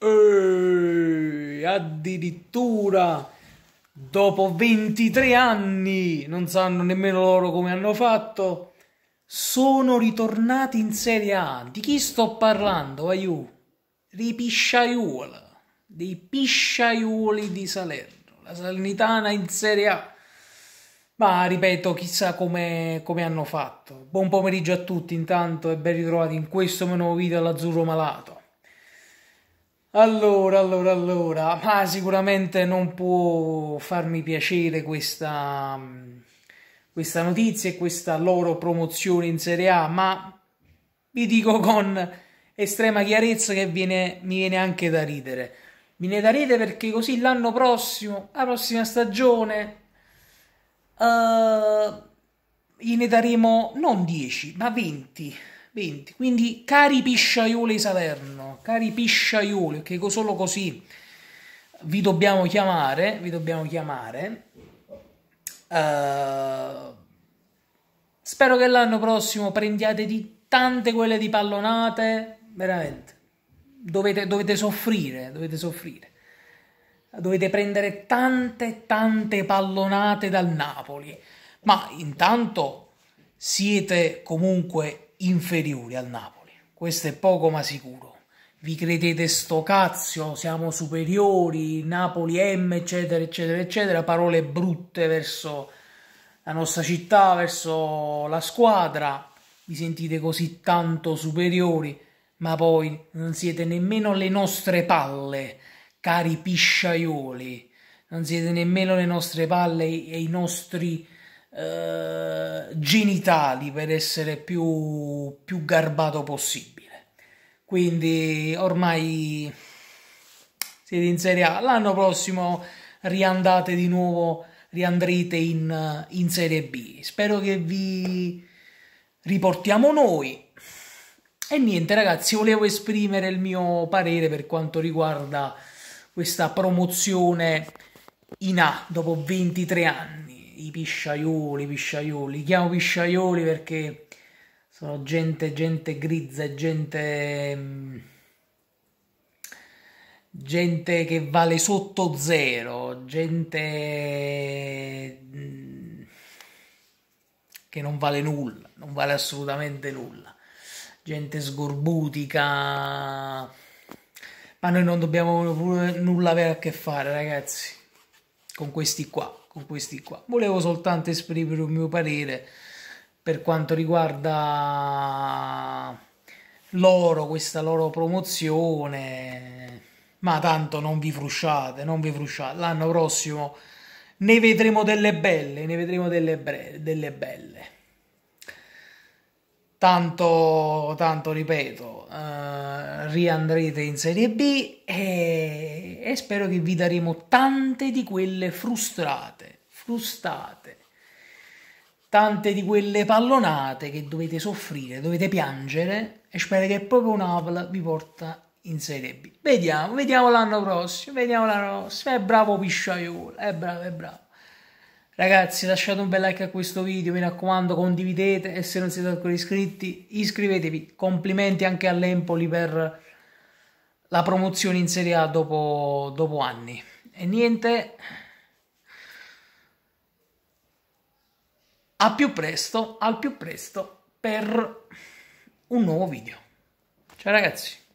E addirittura dopo 23 anni, non sanno nemmeno loro come hanno fatto, sono ritornati in Serie A. Di chi sto parlando? Aiù, di Pisciaiuola, dei Pisciaiuoli di Salerno, la Salernitana in Serie A. Ma ripeto, chissà come, come hanno fatto. Buon pomeriggio a tutti intanto e ben ritrovati in questo mio nuovo video all'Azzurro Malato. Allora, allora, allora, ma sicuramente non può farmi piacere questa, mm, questa notizia e questa loro promozione in Serie A, ma vi dico con estrema chiarezza che viene, mi viene anche da ridere. Mi viene da ridere perché così l'anno prossimo, la prossima stagione, uh, gliene daremo non 10, ma 20 20. Quindi, cari pisciaioli di Salerno, cari pisciaioli, che solo così vi dobbiamo chiamare, vi dobbiamo chiamare. Uh, spero che l'anno prossimo prendiate di tante quelle di pallonate, veramente. Dovete, dovete soffrire, dovete soffrire. Dovete prendere tante, tante pallonate dal Napoli. Ma intanto siete comunque inferiori al Napoli, questo è poco ma sicuro. Vi credete sto cazzo, siamo superiori, Napoli M, eccetera, eccetera, eccetera, parole brutte verso la nostra città, verso la squadra, vi sentite così tanto superiori, ma poi non siete nemmeno le nostre palle, cari pisciaioli, non siete nemmeno le nostre palle e i nostri eh, genitali per essere più, più garbato possibile. Quindi ormai siete in Serie A. L'anno prossimo riandate di nuovo, riandrete in, in Serie B. Spero che vi riportiamo noi. E niente ragazzi, volevo esprimere il mio parere per quanto riguarda questa promozione in A dopo 23 anni i pisciaioli, pisciaioli, li chiamo pisciaioli perché sono gente, gente grizza e gente, mm, gente che vale sotto zero, gente mm, che non vale nulla, non vale assolutamente nulla, gente sgorbutica, ma noi non dobbiamo nulla avere a che fare ragazzi con questi qua con questi qua. Volevo soltanto esprimere un mio parere per quanto riguarda loro, questa loro promozione, ma tanto non vi frusciate, non vi frusciate. L'anno prossimo ne vedremo delle belle, ne vedremo delle, delle belle. Tanto, tanto ripeto, eh, riandrete in Serie B e e spero che vi daremo tante di quelle frustrate, frustate, tante di quelle pallonate che dovete soffrire, dovete piangere e spero che proprio un'avola vi porta in Serie B. Vediamo, vediamo l'anno prossimo, vediamo l'anno prossimo, è bravo Pisciaiolo, è bravo, è bravo. Ragazzi lasciate un bel like a questo video, mi raccomando condividete e se non siete ancora iscritti iscrivetevi. Complimenti anche all'Empoli per la promozione in Serie A dopo, dopo anni. E niente, a più presto, al più presto per un nuovo video. Ciao ragazzi!